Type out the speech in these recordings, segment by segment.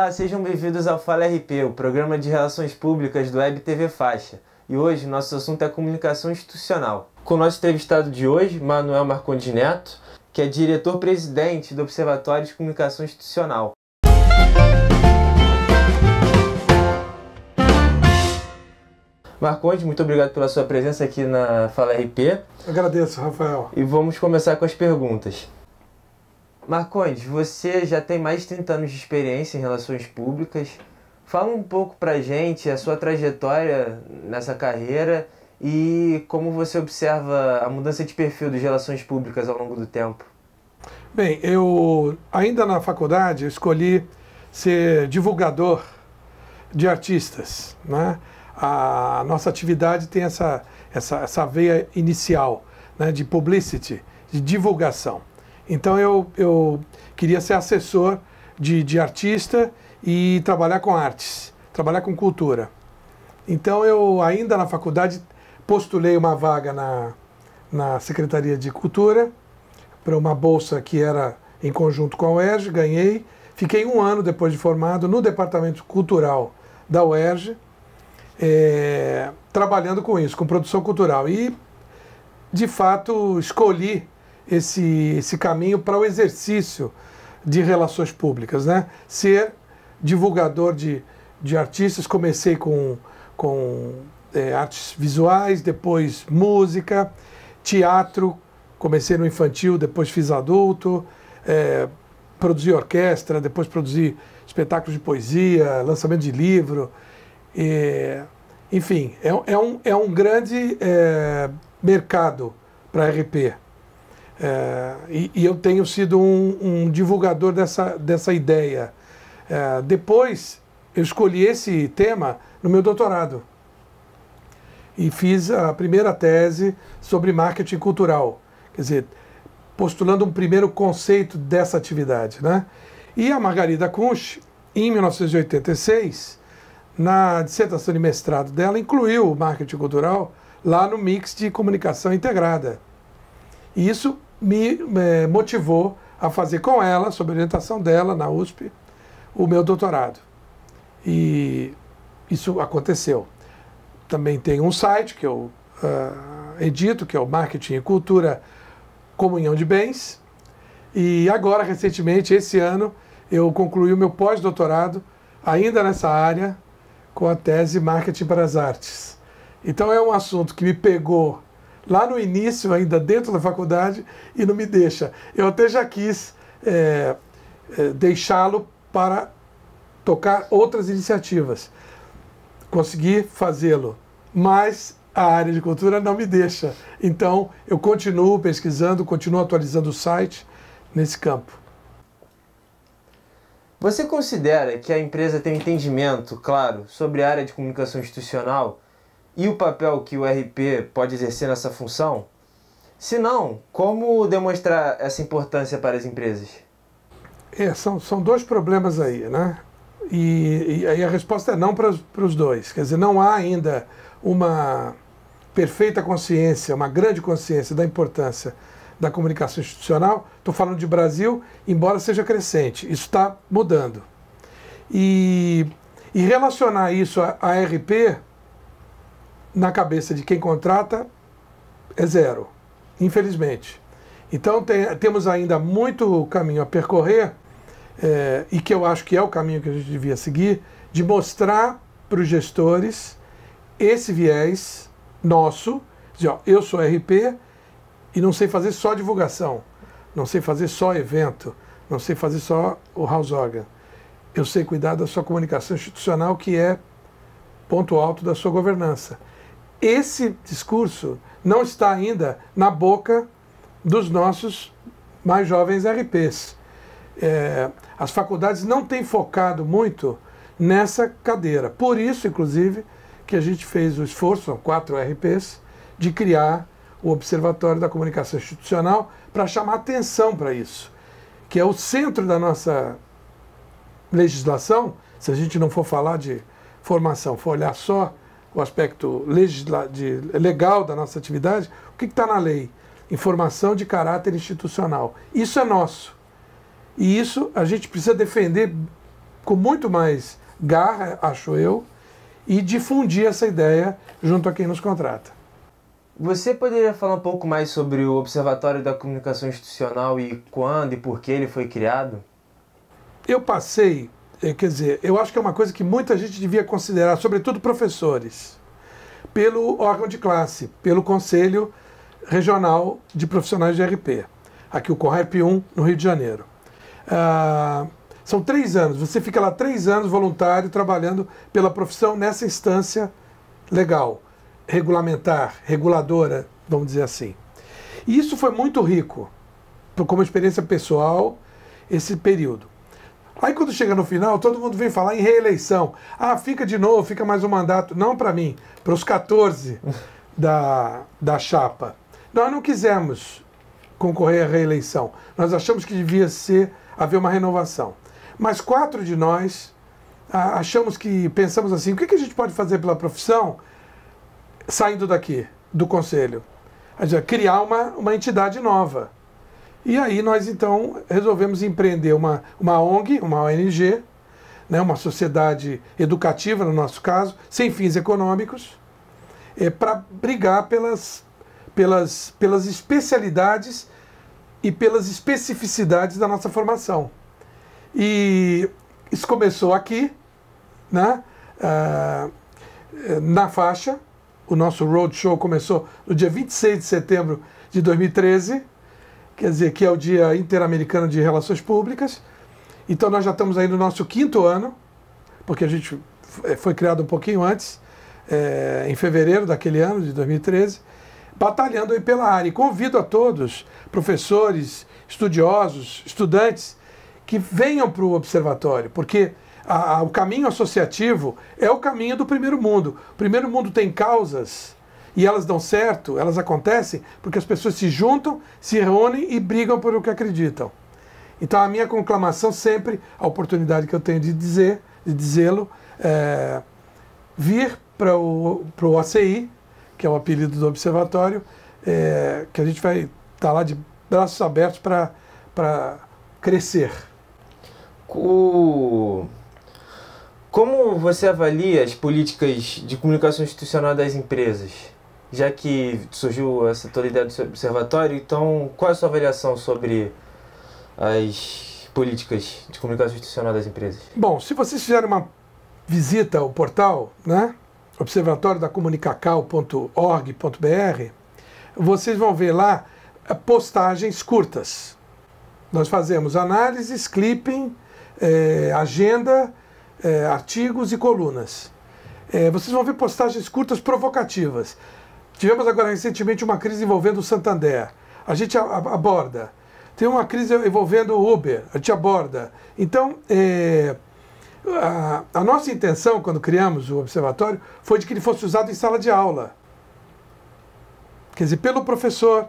Olá, sejam bem-vindos ao Fala RP, o programa de relações públicas do Web TV Faixa. E hoje nosso assunto é comunicação institucional. Com o nosso entrevistado de hoje, Manuel Marcondes Neto, que é diretor-presidente do Observatório de Comunicação Institucional. Marcondes, muito obrigado pela sua presença aqui na Fala RP. agradeço, Rafael. E vamos começar com as perguntas. Marcondes, você já tem mais de 30 anos de experiência em relações públicas. Fala um pouco pra gente a sua trajetória nessa carreira e como você observa a mudança de perfil das relações públicas ao longo do tempo. Bem, eu ainda na faculdade escolhi ser divulgador de artistas, né? A nossa atividade tem essa essa, essa veia inicial, né, de publicity, de divulgação. Então eu, eu queria ser assessor de, de artista e trabalhar com artes, trabalhar com cultura. Então eu ainda na faculdade postulei uma vaga na, na Secretaria de Cultura para uma bolsa que era em conjunto com a UERJ, ganhei. Fiquei um ano depois de formado no Departamento Cultural da UERJ, é, trabalhando com isso, com produção cultural. E, de fato, escolhi esse, esse caminho para o exercício de relações públicas, né? Ser divulgador de, de artistas, comecei com, com é, artes visuais, depois música, teatro, comecei no infantil, depois fiz adulto, é, produzi orquestra, depois produzi espetáculos de poesia, lançamento de livro, é, enfim, é, é, um, é um grande é, mercado para a RP. É, e, e, eu tenho sido um, um divulgador dessa, dessa ideia. É, depois, eu escolhi esse tema no meu doutorado e fiz a primeira tese sobre marketing cultural, quer dizer, postulando um primeiro conceito dessa atividade. Né? E a Margarida Kunsch, em 1986, na dissertação de mestrado dela, incluiu o marketing cultural lá no mix de comunicação integrada. E isso me é, motivou a fazer com ela, sob orientação dela na USP, o meu doutorado. E isso aconteceu. Também tem um site que eu uh, edito, que é o Marketing e Cultura Comunhão de Bens. E agora, recentemente, esse ano, eu concluí o meu pós-doutorado, ainda nessa área, com a tese Marketing para as Artes. Então é um assunto que me pegou lá no início, ainda dentro da faculdade, e não me deixa. Eu até já quis é, é, deixá-lo para tocar outras iniciativas. Consegui fazê-lo, mas a área de cultura não me deixa. Então, eu continuo pesquisando, continuo atualizando o site nesse campo. Você considera que a empresa tem entendimento, claro, sobre a área de comunicação institucional? e o papel que o RP pode exercer nessa função? Se não, como demonstrar essa importância para as empresas? É, são, são dois problemas aí, né? E, aí a resposta é não para, para os dois. Quer dizer, não há ainda uma perfeita consciência, uma grande consciência da importância da comunicação institucional. Estou falando de Brasil, embora seja crescente. Isso está mudando. E, e relacionar isso a, a RP na cabeça de quem contrata é zero, infelizmente. Então tem, temos ainda muito caminho a percorrer, é, e que eu acho que é o caminho que a gente devia seguir, de mostrar para os gestores esse viés nosso, ó, eu sou RP e não sei fazer só divulgação, não sei fazer só evento, não sei fazer só o house organ. Eu sei cuidar da sua comunicação institucional, que é ponto alto da sua governança. Esse discurso não está ainda na boca dos nossos mais jovens RPs. É, as faculdades não têm focado muito nessa cadeira. Por isso, inclusive, que a gente fez o esforço, quatro RPs, de criar o Observatório da Comunicação Institucional para chamar atenção para isso, que é o centro da nossa legislação. Se a gente não for falar de formação, for olhar só o aspecto de, legal da nossa atividade, o que está na lei? Informação de caráter institucional. Isso é nosso. E isso a gente precisa defender com muito mais garra, acho eu, e difundir essa ideia junto a quem nos contrata. Você poderia falar um pouco mais sobre o Observatório da Comunicação Institucional e quando e por que ele foi criado? Eu passei é, quer dizer, eu acho que é uma coisa que muita gente devia considerar, sobretudo professores, pelo órgão de classe, pelo Conselho Regional de Profissionais de RP, aqui o CORREP 1, no Rio de Janeiro. Ah, são três anos, você fica lá três anos voluntário, trabalhando pela profissão nessa instância legal, regulamentar, reguladora, vamos dizer assim. E isso foi muito rico, como experiência pessoal, esse período. Aí quando chega no final, todo mundo vem falar em reeleição. Ah, fica de novo, fica mais um mandato. Não para mim, para os 14 da, da chapa. Nós não quisemos concorrer à reeleição. Nós achamos que devia ser haver uma renovação. Mas quatro de nós achamos que pensamos assim: o que, a gente pode fazer pela profissão saindo daqui do conselho? criar uma, uma entidade nova. E aí nós então resolvemos empreender uma, uma ONG, uma ONG, né, uma sociedade educativa, no nosso caso, sem fins econômicos, é, para brigar pelas, pelas, pelas especialidades e pelas especificidades da nossa formação. E isso começou aqui, né, ah, na faixa. O nosso roadshow começou no dia 26 de setembro de 2013 quer dizer, que é o Dia Interamericano de Relações Públicas. Então nós já estamos aí no nosso quinto ano, porque a gente foi criado um pouquinho antes, é, em fevereiro daquele ano, de 2013, batalhando aí pela área. E convido a todos, professores, estudiosos, estudantes, que venham para o observatório, porque a, a, o caminho associativo é o caminho do primeiro mundo. O primeiro mundo tem causas e elas dão certo, elas acontecem porque as pessoas se juntam, se reúnem e brigam por o que acreditam. Então a minha conclamação sempre, a oportunidade que eu tenho de dizer, de dizê-lo, é vir para o, para o ACI, que é o apelido do observatório, é, que a gente vai estar tá lá de braços abertos para, para crescer. Como você avalia as políticas de comunicação institucional das empresas? já que surgiu essa toda ideia do observatório, então qual é a sua avaliação sobre as políticas de comunicação institucional das empresas? Bom, se vocês fizerem uma visita ao portal, né, observatório da comunicacal.org.br, vocês vão ver lá eh, postagens curtas. Nós fazemos análises, clipping, eh, agenda, eh, artigos e colunas. vocês vão ver postagens curtas provocativas. Tivemos agora recentemente uma crise envolvendo o Santander. A gente aborda. Tem uma crise envolvendo o Uber. A gente aborda. Então, é, a, a nossa intenção, quando criamos o observatório, foi de que ele fosse usado em sala de aula. Quer dizer, pelo professor,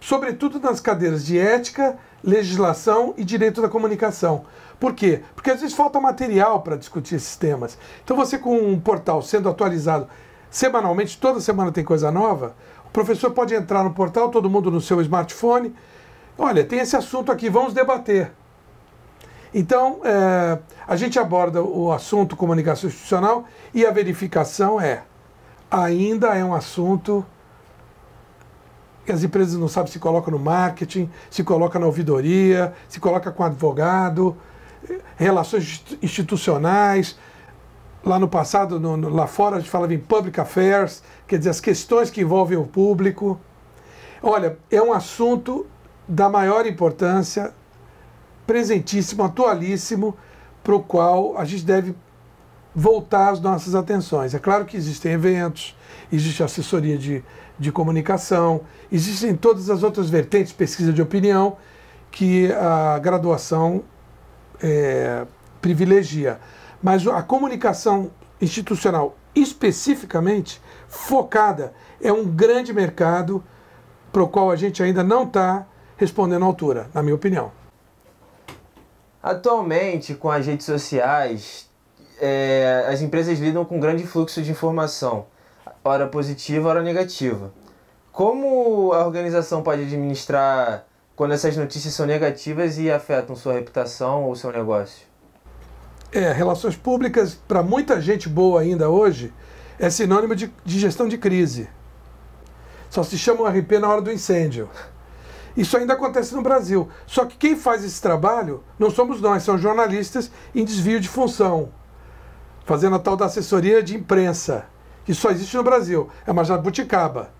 sobretudo nas cadeiras de ética, legislação e direito da comunicação. Por quê? Porque às vezes falta material para discutir esses temas. Então, você com um portal sendo atualizado semanalmente, toda semana tem coisa nova. O professor pode entrar no portal, todo mundo no seu smartphone. Olha, tem esse assunto aqui, vamos debater. Então, é, a gente aborda o assunto comunicação institucional e a verificação é, ainda é um assunto que as empresas não sabem se colocam no marketing, se coloca na ouvidoria, se coloca com advogado, relações institucionais, lá no passado, no, no, lá fora, a gente falava em public affairs, quer dizer, as questões que envolvem o público. Olha, é um assunto da maior importância, presentíssimo, atualíssimo, para o qual a gente deve voltar as nossas atenções. É claro que existem eventos, existe assessoria de, de comunicação, existem todas as outras vertentes, pesquisa de opinião, que a graduação é, privilegia mas a comunicação institucional especificamente focada é um grande mercado para o qual a gente ainda não está respondendo à altura, na minha opinião. Atualmente, com as redes sociais, é, as empresas lidam com um grande fluxo de informação, hora positiva, hora negativa. Como a organização pode administrar quando essas notícias são negativas e afetam sua reputação ou seu negócio? É, relações públicas, para muita gente boa ainda hoje, é sinônimo de, de gestão de crise. Só se chama um RP na hora do incêndio. Isso ainda acontece no Brasil. Só que quem faz esse trabalho não somos nós, são jornalistas em desvio de função, fazendo a tal da assessoria de imprensa, que só existe no Brasil. É uma jabuticaba.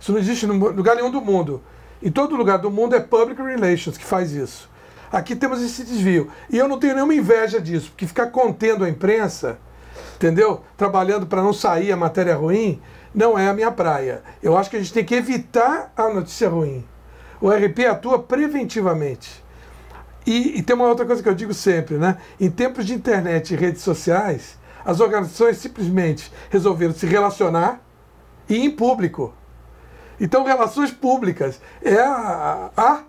Isso não existe em lugar nenhum do mundo. Em todo lugar do mundo é Public Relations que faz isso. Aqui temos esse desvio. E eu não tenho nenhuma inveja disso, porque ficar contendo a imprensa, entendeu? Trabalhando para não sair a matéria ruim, não é a minha praia. Eu acho que a gente tem que evitar a notícia ruim. O RP atua preventivamente. E, e tem uma outra coisa que eu digo sempre, né? Em tempos de internet e redes sociais, as organizações simplesmente resolveram se relacionar e em público. Então, relações públicas é a, a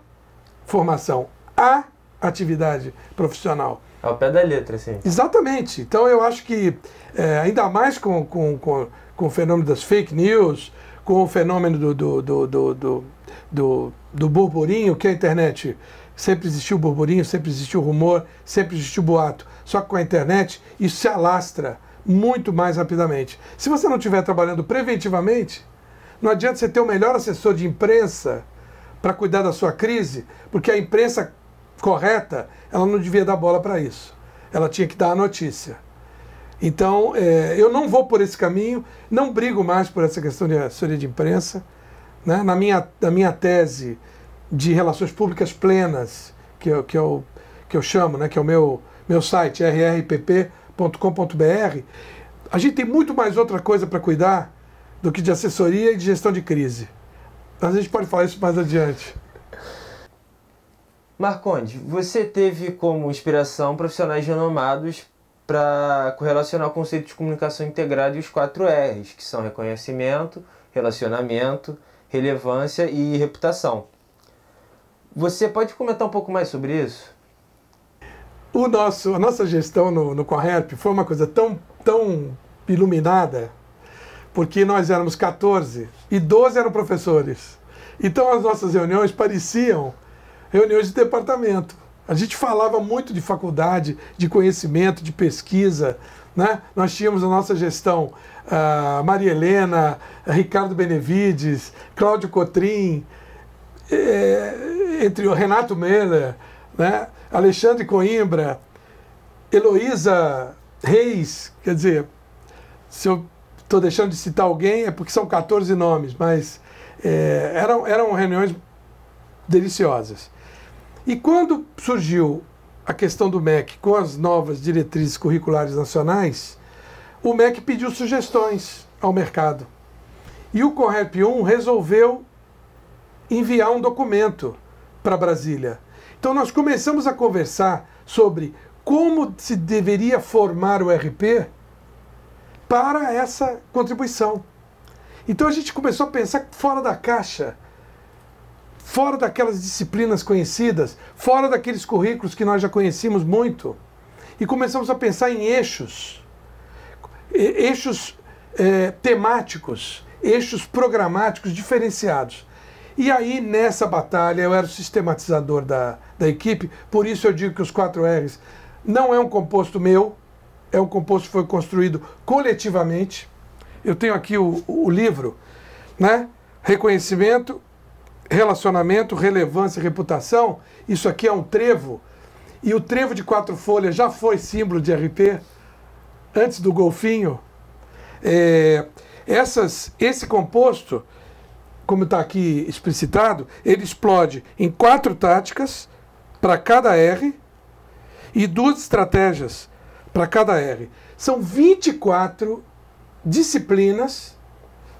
formação, a atividade profissional. Ao pé da letra, sim. Exatamente. Então eu acho que, é, ainda mais com, com, com, com, o fenômeno das fake news, com o fenômeno do, do, do, do, do, do, do burburinho, que a internet sempre existiu burburinho, sempre existiu rumor, sempre existiu boato. Só que com a internet isso se alastra muito mais rapidamente. Se você não estiver trabalhando preventivamente, não adianta você ter o melhor assessor de imprensa para cuidar da sua crise, porque a imprensa correta, ela não devia dar bola para isso. Ela tinha que dar a notícia. Então, é, eu não vou por esse caminho, não brigo mais por essa questão de assessoria de imprensa. Né? Na, minha, na minha tese de relações públicas plenas, que eu, que eu, que eu chamo, né? que é o meu, meu site, rrpp.com.br, a gente tem muito mais outra coisa para cuidar do que de assessoria e de gestão de crise. Mas a gente pode falar isso mais adiante. Marcondes, você teve como inspiração profissionais renomados para correlacionar o conceito de comunicação integrada e os quatro R's, que são reconhecimento, relacionamento, relevância e reputação. Você pode comentar um pouco mais sobre isso? O nosso, a nossa gestão no, no Correp foi uma coisa tão, tão iluminada, porque nós éramos 14 e 12 eram professores. Então as nossas reuniões pareciam reuniões de departamento. A gente falava muito de faculdade, de conhecimento, de pesquisa. Né? Nós tínhamos na nossa gestão uh, Maria Helena, Ricardo Benevides, Cláudio Cotrim, eh, entre o Renato Meller, né? Alexandre Coimbra, Heloísa Reis, quer dizer, se eu estou deixando de citar alguém é porque são 14 nomes, mas eh, eram, eram reuniões deliciosas. E quando surgiu a questão do MEC com as novas diretrizes curriculares nacionais, o MEC pediu sugestões ao mercado. E o Correp 1 resolveu enviar um documento para Brasília. Então nós começamos a conversar sobre como se deveria formar o RP para essa contribuição. Então a gente começou a pensar fora da caixa fora daquelas disciplinas conhecidas, fora daqueles currículos que nós já conhecíamos muito, e começamos a pensar em eixos, eixos é, temáticos, eixos programáticos diferenciados. E aí, nessa batalha, eu era o sistematizador da, da equipe, por isso eu digo que os quatro R's não é um composto meu, é um composto que foi construído coletivamente. Eu tenho aqui o, o livro, né? Reconhecimento, relacionamento, relevância e reputação, isso aqui é um trevo. E o trevo de quatro folhas já foi símbolo de RP antes do golfinho. É, essas, esse composto, como está aqui explicitado, ele explode em quatro táticas para cada R e duas estratégias para cada R. São 24 disciplinas,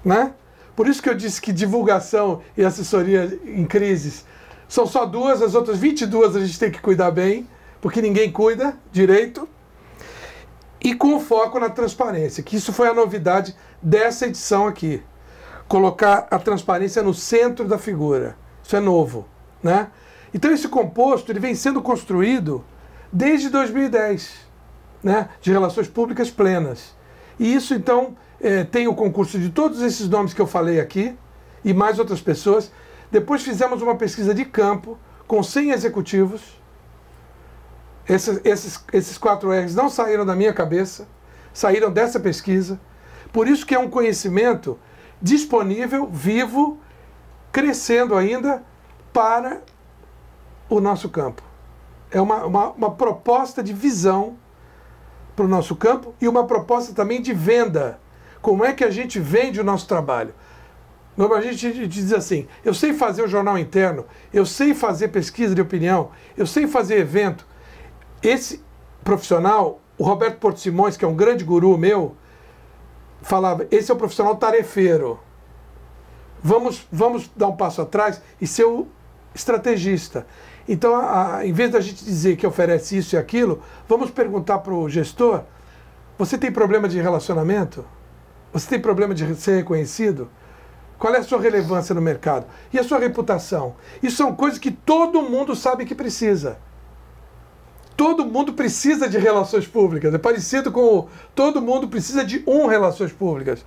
né? Por isso que eu disse que divulgação e assessoria em crises são só duas, as outras 22 a gente tem que cuidar bem, porque ninguém cuida direito. E com foco na transparência, que isso foi a novidade dessa edição aqui. Colocar a transparência no centro da figura. Isso é novo, né? Então esse composto ele vem sendo construído desde 2010, né, de relações públicas plenas. E isso então é, tem o concurso de todos esses nomes que eu falei aqui e mais outras pessoas. Depois fizemos uma pesquisa de campo com 100 executivos. Esses, esses, esses quatro R's não saíram da minha cabeça, saíram dessa pesquisa. Por isso que é um conhecimento disponível, vivo, crescendo ainda para o nosso campo. É uma, uma, uma proposta de visão para o nosso campo e uma proposta também de venda como é que a gente vende o nosso trabalho? A gente diz assim: eu sei fazer o jornal interno, eu sei fazer pesquisa de opinião, eu sei fazer evento. Esse profissional, o Roberto Porto Simões, que é um grande guru meu, falava: esse é o um profissional tarefeiro. Vamos, vamos dar um passo atrás e ser o estrategista. Então, a, a, em vez da gente dizer que oferece isso e aquilo, vamos perguntar para o gestor: você tem problema de relacionamento? Você tem problema de ser reconhecido? Qual é a sua relevância no mercado? E a sua reputação? Isso são coisas que todo mundo sabe que precisa. Todo mundo precisa de relações públicas. É parecido com todo mundo precisa de um relações públicas.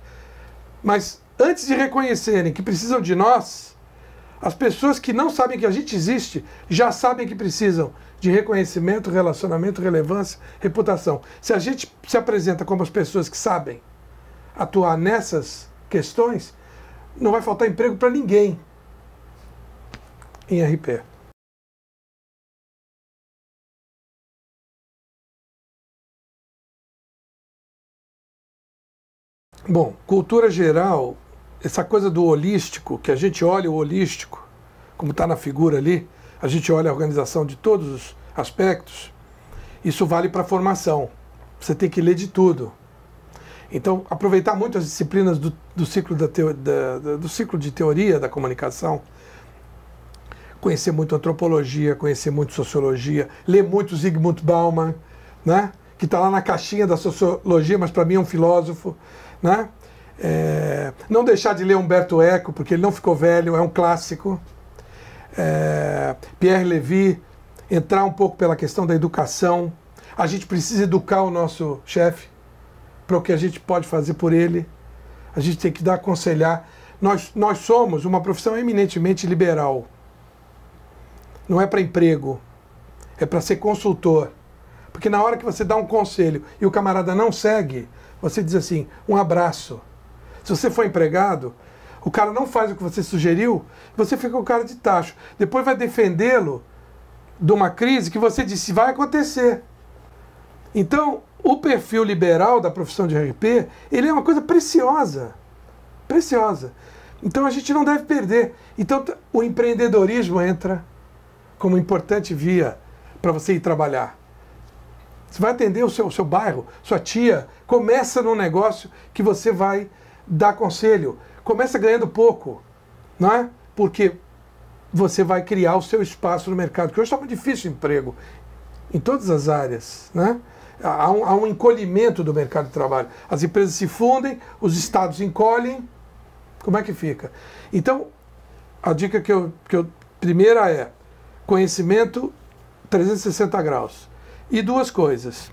Mas antes de reconhecerem que precisam de nós, as pessoas que não sabem que a gente existe já sabem que precisam de reconhecimento, relacionamento, relevância, reputação. Se a gente se apresenta como as pessoas que sabem, atuar nessas questões, não vai faltar emprego para ninguém em RP. Bom, cultura geral, essa coisa do holístico, que a gente olha o holístico, como está na figura ali, a gente olha a organização de todos os aspectos, isso vale para a formação. Você tem que ler de tudo. Então, aproveitar muito as disciplinas do, do ciclo da teo, da, da, do ciclo de teoria da comunicação, conhecer muito antropologia, conhecer muito sociologia, ler muito Zygmunt Bauman, né? que está lá na caixinha da sociologia, mas para mim é um filósofo. Né? É, não deixar de ler Humberto Eco, porque ele não ficou velho, é um clássico. É, Pierre Levy, entrar um pouco pela questão da educação. A gente precisa educar o nosso chefe para o que a gente pode fazer por ele. A gente tem que dar aconselhar. Nós, nós somos uma profissão eminentemente liberal. Não é para emprego, é para ser consultor. Porque na hora que você dá um conselho e o camarada não segue, você diz assim: um abraço. Se você for empregado, o cara não faz o que você sugeriu, você fica com o cara de tacho. Depois vai defendê-lo de uma crise que você disse vai acontecer. Então, o perfil liberal da profissão de RP, ele é uma coisa preciosa. Preciosa. Então a gente não deve perder. Então o empreendedorismo entra como importante via para você ir trabalhar. Você vai atender o seu, o seu bairro, sua tia, começa num negócio que você vai dar conselho. Começa ganhando pouco, não é? Porque você vai criar o seu espaço no mercado, que hoje está muito difícil o emprego, em todas as áreas, né? há um, há um encolhimento do mercado de trabalho. As empresas se fundem, os estados encolhem, como é que fica? Então, a dica que eu, que eu primeira é conhecimento 360 graus. E duas coisas.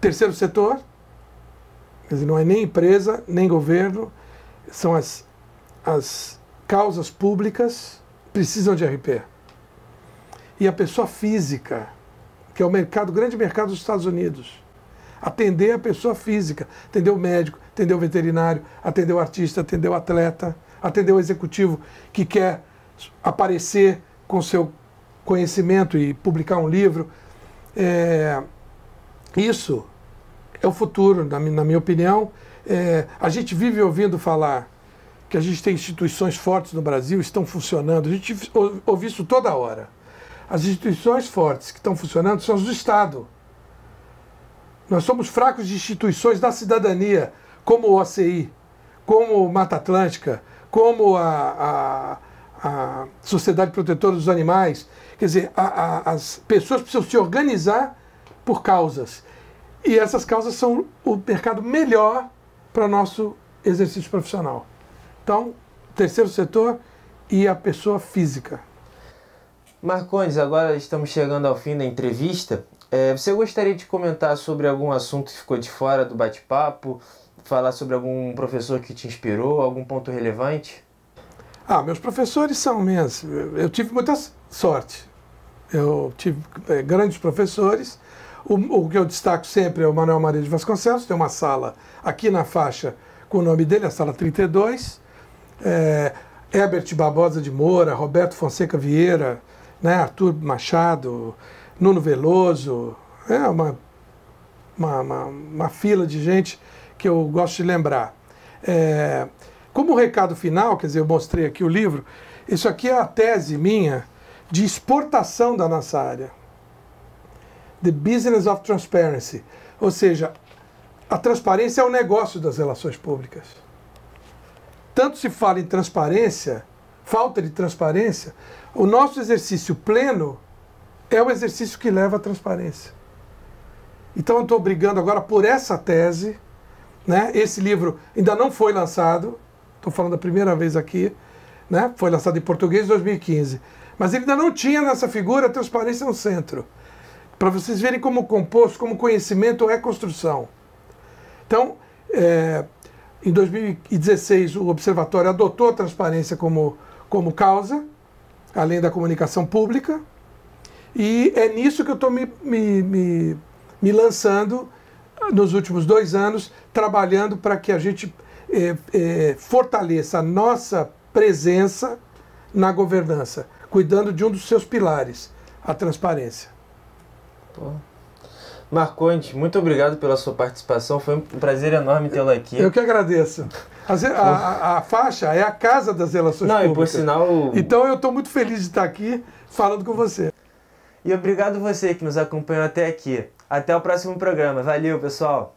Terceiro setor, quer dizer, não é nem empresa, nem governo, são as, as causas públicas precisam de RP. E a pessoa física que é o mercado, o grande mercado dos Estados Unidos. Atender a pessoa física, atender o médico, atender o veterinário, atender o artista, atender o atleta, atender o executivo que quer aparecer com seu conhecimento e publicar um livro. É, isso é o futuro, na, na minha opinião. É, a gente vive ouvindo falar que a gente tem instituições fortes no Brasil, estão funcionando. A gente ouve isso toda hora. As instituições fortes que estão funcionando são as do Estado. Nós somos fracos de instituições da cidadania, como o OCI, como o Mata Atlântica, como a, a, a Sociedade Protetora dos Animais. Quer dizer, a, as pessoas precisam se organizar por causas. E essas causas são o mercado melhor para nosso exercício profissional. Então, terceiro setor e a pessoa física. Marcondes, agora estamos chegando ao fim da entrevista. É, você gostaria de comentar sobre algum assunto que ficou de fora do bate-papo? Falar sobre algum professor que te inspirou, algum ponto relevante? Ah, meus professores são minhas. Eu tive muita sorte. Eu tive é, grandes professores. O, o, que eu destaco sempre é o Manuel Maria de Vasconcelos. Tem uma sala aqui na faixa com o nome dele, a sala 32. É, Herbert Barbosa de Moura, Roberto Fonseca Vieira, né? Arthur Machado, Nuno Veloso, é uma, uma, uma, uma fila de gente que eu gosto de lembrar. É, como recado final, quer dizer, eu mostrei aqui o livro, isso aqui é a tese minha de exportação da nossa área. The Business of Transparency. Ou seja, a transparência é o negócio das relações públicas. Tanto se fala em transparência, falta de transparência, o nosso exercício pleno é o exercício que leva à transparência. Então eu estou brigando agora por essa tese. Né? Esse livro ainda não foi lançado, estou falando a primeira vez aqui, né? foi lançado em português em 2015. Mas ele ainda não tinha nessa figura a transparência no centro. Para vocês verem como composto, como conhecimento é construção. Então, é, em 2016, o Observatório adotou a transparência como, como causa, além da comunicação pública. E é nisso que eu estou me, me, me, me, lançando ah, nos últimos dois anos, trabalhando para que a gente é, é, fortaleça a nossa presença na governança, cuidando de um dos seus pilares, a transparência. Pô. Marconte, muito obrigado pela sua participação. Foi um prazer enorme tê-lo aqui. Eu que agradeço. A, a, a, faixa é a casa das relações Não, públicas. e por sinal. Então eu estou muito feliz de estar aqui falando com você. E obrigado você que nos acompanhou até aqui. Até o próximo programa. Valeu, pessoal!